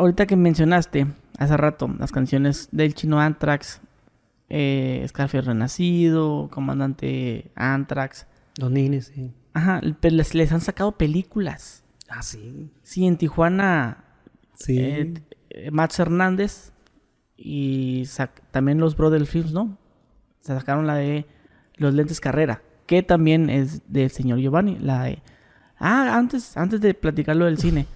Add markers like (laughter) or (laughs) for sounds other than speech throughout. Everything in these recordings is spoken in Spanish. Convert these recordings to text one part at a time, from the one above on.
ahorita que mencionaste hace rato las canciones del chino Antrax... eh, Scarface Renacido, Comandante Anthrax. Los Nines, sí. Ajá, les, les han sacado películas. Ah, sí. Sí, en Tijuana. Sí. Eh, eh Max Hernández y también los Brother Films, ¿no? Se sacaron la de Los Lentes Carrera, que también es del señor Giovanni. La de. Ah, antes, antes de platicarlo del cine,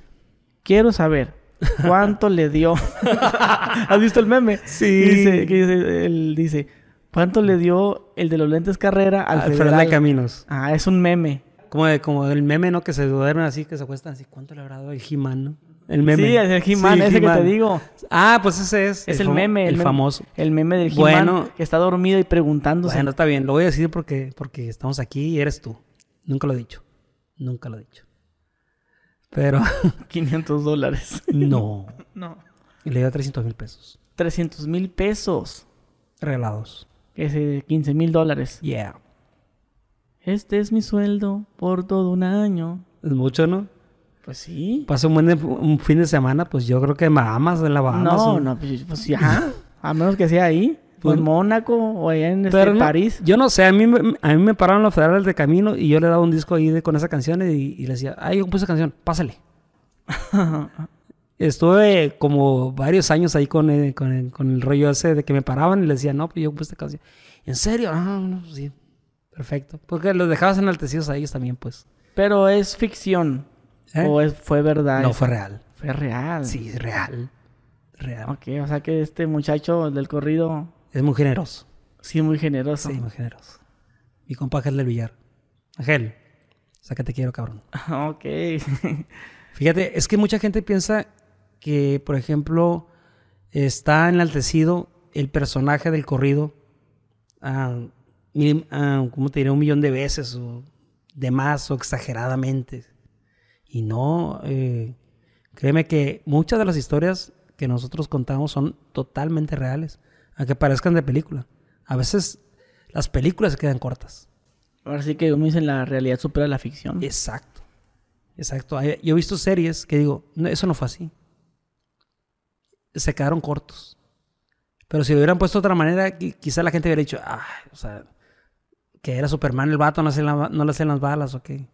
quiero saber ¿Cuánto le dio? (laughs) ¿Has visto el meme? Sí. dice, él dice, ¿cuánto le dio el de los lentes carrera al, al federal? de caminos? Ah, es un meme. Como, de, como el meme, ¿no? Que se duermen así, que se acuestan así. ¿Cuánto le habrá dado el he El meme. Sí, el he ese que te digo. Ah, pues ese es. Es el, meme. El, famoso. El meme del he bueno, que está dormido y preguntándose. No está bien. Lo voy a decir porque, porque estamos aquí y eres tú. Nunca lo he dicho. Nunca lo he dicho. Pero. 500 (laughs) dólares. No. (laughs) No. Y le dio 300 mil pesos. 300 mil pesos. Regalados. Ese 15 mil dólares. Yeah. Este es mi sueldo por todo un año. Es mucho, ¿no? Pues sí. paso un, fin de semana, pues yo creo que en Bahamas, en la Bahamas. No, no, pues ya. Pues, A menos que sea ahí en pues, pues, Mónaco o allá en este, París. Yo no sé, a mí, a mí me pararon los federales de camino y yo le daba un disco ahí con esa canción y, le decía, ay, yo compuse esa canción, pásale. (laughs) Estuve como varios años ahí con eh, eh, el, con, rollo ese de que me paraban y le decía, no, pues yo compuse esta canción. ¿En serio? Ah, pues, sí. Perfecto. Porque los dejabas enaltecidos a ellos también, pues. Pero es ficción. ¿Eh? ¿O fue verdad? No, fue real. Fue real. Sí, real. Real. Ok, o sea que este muchacho del corrido es muy generoso. Sí, muy generoso. Sí, muy generoso. Mi compa Ángel del Villar. Ángel, sácate quiero, cabrón. (laughs) Ok. (laughs) Fíjate, es que mucha gente piensa que, por ejemplo, está enaltecido el personaje del corrido a, ¿cómo te diré? Un millón de veces o de más o exageradamente. Y no, eh, créeme que muchas de las historias que nosotros contamos son totalmente reales a que parezcan de película. A veces las películas se quedan cortas. Ahora sí que, uno dicen, la realidad supera la ficción. Exacto. Exacto. Yo he visto series que digo, eso no fue así. Se quedaron cortos. Pero si lo hubieran puesto de otra manera, quizá la gente hubiera dicho, o sea, que era Superman el vato, no le hacían, las balas o qué.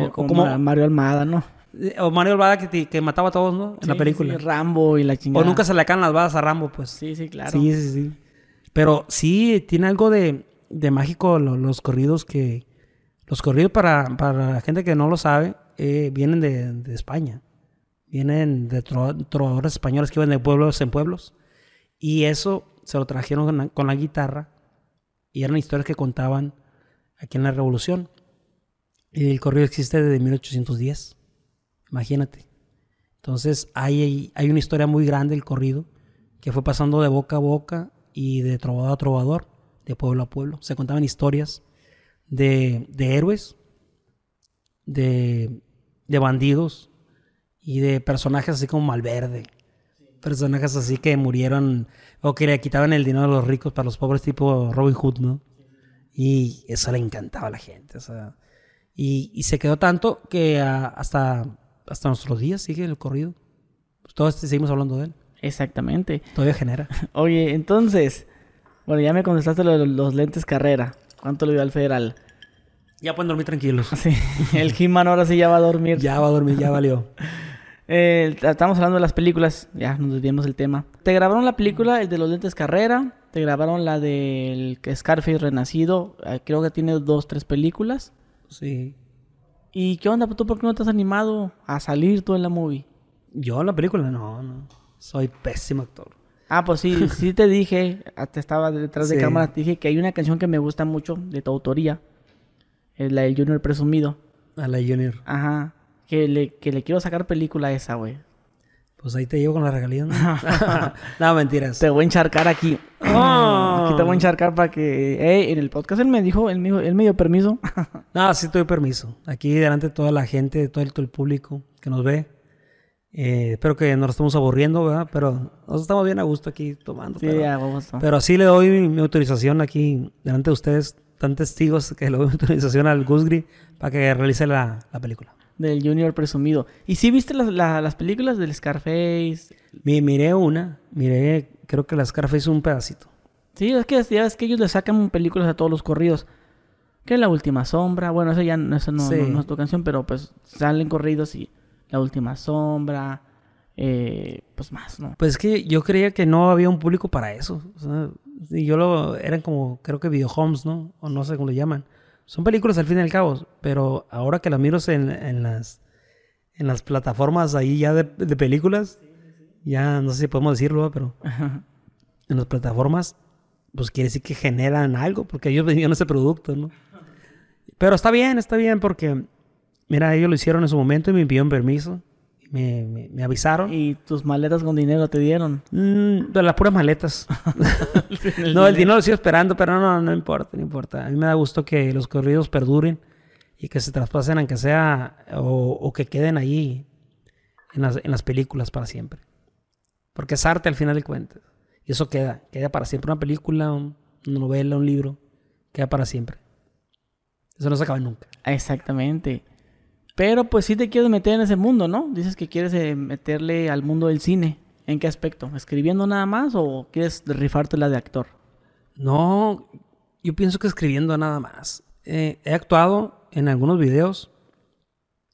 o, como Mario Almada, ¿no? Eh, o Mario Olvada que, que, mataba a todos, ¿no? En la película. Sí, Rambo y la chingada. O nunca se le acaban las balas a Rambo, pues. Sí, sí, claro. Sí, sí, sí. Pero sí, tiene algo de, mágico los, corridos que... Los corridos, para, la gente que no lo sabe, eh, vienen de, España. Vienen de trovadores españoles que iban de pueblos en pueblos. Y eso se lo trajeron con la, con la guitarra. Y eran historias que contaban aquí en la Revolución. Y el corrido existe desde 1810. Imagínate. Entonces hay, hay una historia muy grande el corrido que fue pasando de boca a boca y de trovador a trovador, de pueblo a pueblo. Se contaban historias de, héroes, de, bandidos y de personajes así como Malverde. Personajes así que murieron o que le quitaban el dinero a los ricos para los pobres, tipo Robin Hood, ¿no? Y eso le encantaba a la gente. y, se quedó tanto que ah, hasta hasta nuestros días sigue el corrido. Pues, todos este, seguimos hablando de él. Exactamente. Todavía genera. (laughs) Oye, entonces, bueno, ya me contestaste lo de los lentes carrera. ¿Cuánto le dio al federal? Ya pueden dormir tranquilos. Sí, el he ahora sí ya va a dormir. ya va a dormir, ya valió. (laughs) Eh, estamos hablando de las películas, ya nos desviamos del tema. Te grabaron la película, el de los lentes carrera, te grabaron la del Scarface Renacido, eh, creo que tiene dos, tres películas. Sí. ¿Y qué onda? ¿Tú por qué no te has animado a salir tú en la movie? Yo en la película, no, no. Soy pésimo actor. Ah, pues sí, (laughs) sí te dije, hasta ah, estaba detrás de cámara, te dije que hay una canción que me gusta mucho de tu autoría. Es la del Junior Presumido. A la Junior. Ajá. Que le, que le quiero sacar película a esa, güey. Pues ahí te llevo con la regalía, ¿no? (laughs) (laughs) mentiras. Te voy a encharcar aquí. Aquí te voy a encharcar para que... en el podcast él me dijo, él me, dijo, él me dio permiso. (laughs) no, sí te doy permiso. Aquí delante de toda la gente, de todo el, público que nos ve. Eh, espero que no nos estemos aburriendo, ¿verdad? Pero nos estamos bien a gusto aquí tomando. Sí, pero, ya, pero sí le doy mi, autorización aquí delante de ustedes, tan testigos que le doy mi autorización al Gusgri para que realice la película del Junior presumido. ¿Y sí viste las, las películas del Scarface? miré una, miré, creo que la Scarface un pedacito. Sí, es que, ya es que ellos le sacan películas a todos los corridos. Que La Última Sombra, bueno, esa ya no, es tu canción, pero pues salen corridos y La Última Sombra, eh, pues más, ¿no? Pues es que yo creía que no había un público para eso. Y yo lo, eran como, creo que Video Homes, ¿no? O no sé cómo le llaman. Son películas al fin y al cabo, pero ahora que las miro en, las, en las plataformas ahí ya de, películas, ya no sé si podemos decirlo, pero en las plataformas, pues quiere decir que generan algo, porque ellos vendían ese producto, ¿no? Pero está bien, está bien, porque, mira, ellos lo hicieron en su momento y me pidieron permiso. Me, avisaron. ¿Y tus maletas con dinero te dieron? Mm, de las puras maletas. (laughs) no, el dinero lo sigo esperando, pero no, no importa, no importa. A mí me da gusto que los corridos perduren y que se traspasen, aunque sea, o, que queden ahí en las, películas para siempre. Porque es arte al final de cuentas. Y eso queda, queda para siempre. Una película, una novela, un libro, queda para siempre. Eso no se acaba nunca. Exactamente. Pero pues sí te quieres meter en ese mundo, ¿no? Dices que quieres eh, meterle al mundo del cine. ¿En qué aspecto? ¿Escribiendo nada más o quieres la de actor? No, yo pienso que escribiendo nada más. Eh, he actuado en algunos videos.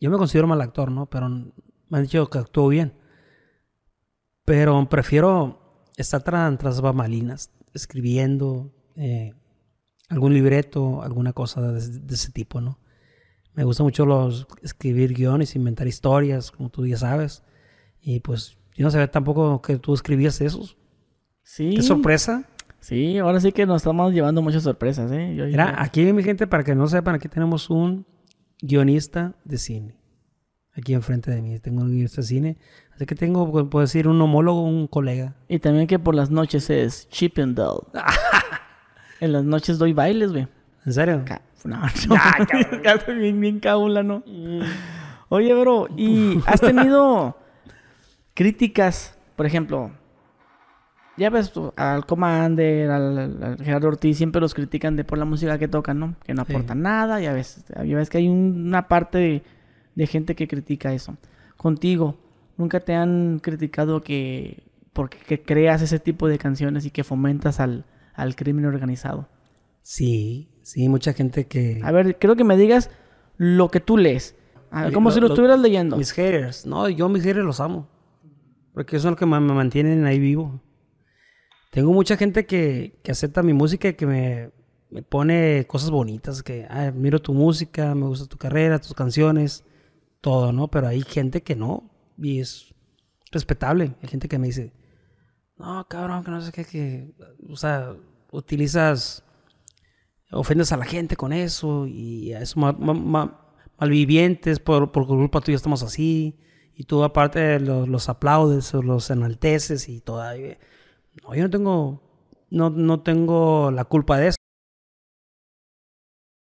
Yo me considero mal actor, ¿no? Pero me han dicho que actúo bien. Pero prefiero estar tras, tras bamalinas, escribiendo eh, algún libreto, alguna cosa de ese tipo, ¿no? Me gusta mucho los, escribir guiones, inventar historias, como tú ya sabes. Y pues yo no sabía tampoco que tú escribías esos. Sí. Qué sorpresa. Sí, ahora sí que nos estamos llevando muchas sorpresas, ¿eh? Mira, aquí mi gente, para que no sepan, aquí tenemos un guionista de cine. Aquí enfrente de mí tengo un guionista de cine. Así que tengo, pues, puedo decir, un homólogo, un colega. Y también que por las noches es Chip and Dale. (laughs) en las noches doy bailes, güey. ¿En serio? (laughs) no, (laughs) no. (laughs) bien, bien cabula, ¿no? Mm. Oye, bro, ¿y has tenido críticas? Por ejemplo, ya ves al Commander, al, Gerardo Ortiz, siempre los critican de por la música que tocan, ¿no? Que no aportan nada, ya ves, ya ves que hay una parte de, gente que critica eso. Contigo, ¿nunca te han criticado que porque creas ese tipo de canciones y que fomentas al crimen organizado? Sí, Sí, mucha gente que... A ver, creo que me digas lo que tú lees. Eh, como si lo, estuvieras leyendo. Mis haters. No, yo mis haters los amo. Porque son los que me, mantienen ahí vivo. Tengo mucha gente que, que acepta mi música y que me, me pone cosas bonitas. Que, ay, miro tu música, me gusta tu carrera, tus canciones, todo, ¿no? Pero hay gente que no. Y es respetable. Hay gente que me dice, no, cabrón, que no sé qué, que... O sea, utilizas ofendes a la gente con eso y a esos malvivientes por, por culpa tuya estamos así y tú aparte los, los aplaudes o los enalteces y todavía... yo no tengo, no, no tengo la culpa de eso.